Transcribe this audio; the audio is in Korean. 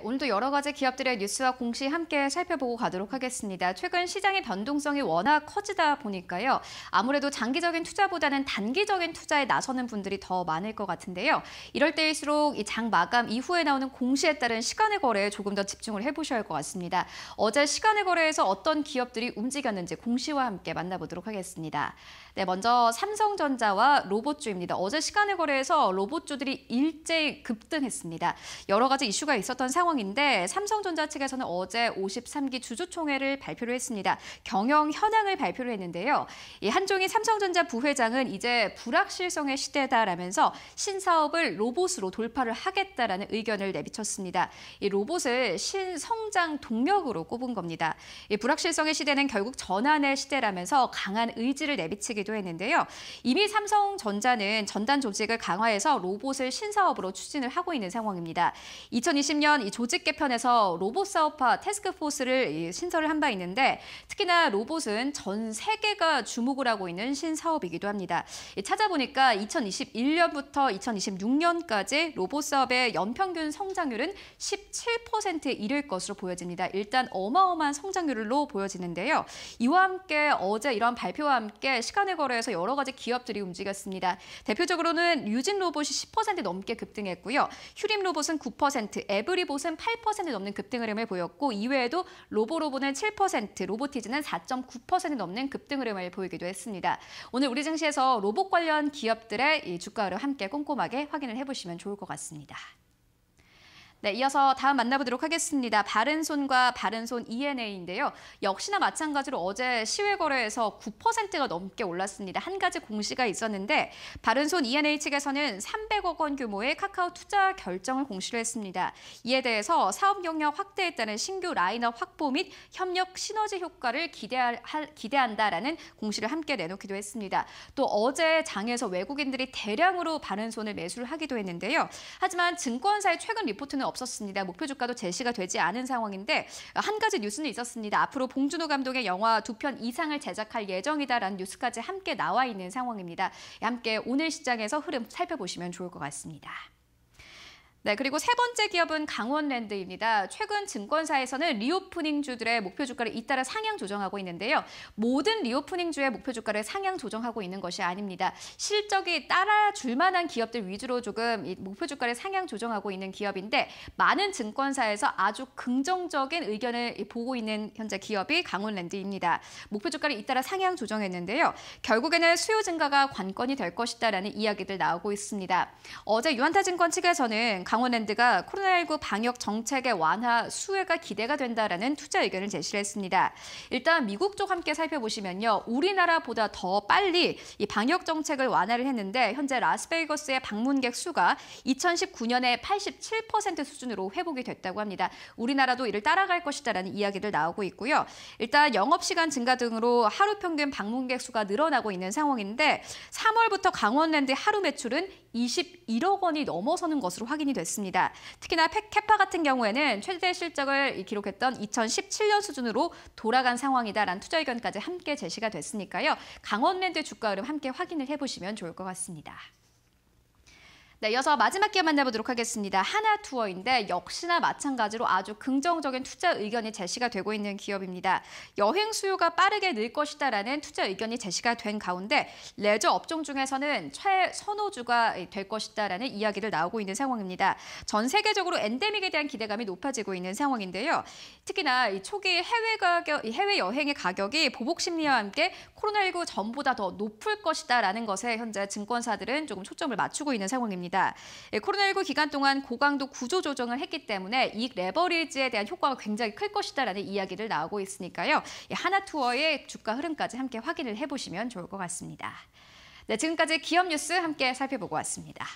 오늘도 여러 가지 기업들의 뉴스와 공시 함께 살펴보고 가도록 하겠습니다. 최근 시장의 변동성이 워낙 커지다 보니까요. 아무래도 장기적인 투자보다는 단기적인 투자에 나서는 분들이 더 많을 것 같은데요. 이럴 때일수록 이 장 마감 이후에 나오는 공시에 따른 시간의 거래에 조금 더 집중을 해보셔야 할 것 같습니다. 어제 시간의 거래에서 어떤 기업들이 움직였는지 공시와 함께 만나보도록 하겠습니다. 네, 먼저 삼성전자와 로봇주입니다. 어제 시간의 거래에서 로봇주들이 일제히 급등했습니다. 여러 가지 이슈가 있었던 상황 상황인데 삼성전자 측에서는 어제 53기 주주총회를 발표를 했습니다. 경영 현황을 발표를 했는데요. 이 한종희 삼성전자 부회장은 이제 불확실성의 시대다라면서 신사업을 로봇으로 돌파를 하겠다라는 의견을 내비쳤습니다. 이 로봇을 신성장 동력으로 꼽은 겁니다. 이 불확실성의 시대는 결국 전환의 시대라면서 강한 의지를 내비치기도 했는데요. 이미 삼성전자는 전단 조직을 강화해서 로봇을 신사업으로 추진을 하고 있는 상황입니다. 2020년 이 조직 개편에서 로봇 사업화 테스크포스를 신설을 한 바 있는데 특히나 로봇은 전 세계가 주목을 하고 있는 신사업이기도 합니다. 찾아보니까 2021년부터 2026년까지 로봇 사업의 연평균 성장률은 17%에 이를 것으로 보여집니다. 일단 어마어마한 성장률로 보여지는데요. 이와 함께 어제 이런 발표와 함께 시간의 거래에서 여러 가지 기업들이 움직였습니다. 대표적으로는 유진 로봇이 10% 넘게 급등했고요. 휴림 로봇은 9%, 에브리봇은 로은8% 넘는 급등 흐름을 보였고 이외에도 로보로보는 7%, 로보티즈는 4.9% 넘는 급등 흐름을 보이기도 했습니다. 오늘 우리 증시에서 로봇 관련 기업들의 주가 흐름 함께 꼼꼼하게 확인을 해보시면 좋을 것 같습니다. 네, 이어서 다음 만나보도록 하겠습니다. 바른손과 바른손 ENA인데요. 역시나 마찬가지로 어제 시외 거래에서 9%가 넘게 올랐습니다. 한 가지 공시가 있었는데 바른손 ENA 측에서는 300억 원 규모의 카카오 투자 결정을 공시를 했습니다. 이에 대해서 사업 영역 확대했다는 신규 라인업 확보 및 협력 시너지 효과를 기대할, 기대한다라는 공시를 함께 내놓기도 했습니다. 또 어제 장에서 외국인들이 대량으로 바른손을 매수를 하기도 했는데요. 하지만 증권사의 최근 리포트는 없었습니다. 목표 주가도 제시가 되지 않은 상황인데 한 가지 뉴스는 있었습니다. 앞으로 봉준호 감독의 영화 두 편 이상을 제작할 예정이다라는 뉴스까지 함께 나와 있는 상황입니다. 함께 오늘 시장에서 흐름 살펴보시면 좋을 것 같습니다. 네, 그리고 세 번째 기업은 강원랜드입니다. 최근 증권사에서는 리오프닝 주들의 목표 주가를 잇따라 상향 조정하고 있는데요. 모든 리오프닝 주의 목표 주가를 상향 조정하고 있는 것이 아닙니다. 실적이 따라줄 만한 기업들 위주로 조금 목표 주가를 상향 조정하고 있는 기업인데 많은 증권사에서 아주 긍정적인 의견을 보고 있는 현재 기업이 강원랜드입니다. 목표 주가를 잇따라 상향 조정했는데요. 결국에는 수요 증가가 관건이 될 것이다라는 이야기들 나오고 있습니다. 어제 유한타증권 측에서는 강원랜드가 코로나19 방역 정책의 완화 수혜가 기대가 된다라는 투자 의견을 제시 했습니다. 일단 미국 쪽 함께 살펴보시면요. 우리나라보다 더 빨리 이 방역 정책을 완화를 했는데 현재 라스베이거스의 방문객 수가 2019년에 87% 수준으로 회복이 됐다고 합니다. 우리나라도 이를 따라갈 것이다라는 이야기들 나오고 있고요. 일단 영업시간 증가 등으로 하루 평균 방문객 수가 늘어나고 있는 상황인데 3월부터 강원랜드 하루 매출은 21억 원이 넘어서는 것으로 확인이 됐습니다. 됐습니다. 특히나 캐파 같은 경우에는 최대 실적을 기록했던 2017년 수준으로 돌아간 상황이다라는 투자 의견까지 함께 제시가 됐으니까요. 강원랜드 주가 흐름 함께 확인을 해보시면 좋을 것 같습니다. 네, 이어서 마지막 기업 만나보도록 하겠습니다. 하나투어인데 역시나 마찬가지로 아주 긍정적인 투자 의견이 제시가 되고 있는 기업입니다. 여행 수요가 빠르게 늘 것이다라는 투자 의견이 제시가 된 가운데 레저 업종 중에서는 최선호주가 될 것이다라는 이야기를 나오고 있는 상황입니다. 전 세계적으로 엔데믹에 대한 기대감이 높아지고 있는 상황인데요. 특히나 이 초기 해외 가격, 해외 여행의 가격이 보복 심리와 함께 코로나19 전보다 더 높을 것이다라는 것에 현재 증권사들은 조금 초점을 맞추고 있는 상황입니다. 있습니다. 예, 코로나19 기간 동안 고강도 구조 조정을 했기 때문에 이익 레버리지에 대한 효과가 굉장히 클 것이다라는 이야기를 나오고 있으니까요. 예, 하나투어의 주가 흐름까지 함께 확인을 해보시면 좋을 것 같습니다. 네, 지금까지 기업 뉴스 함께 살펴보고 왔습니다.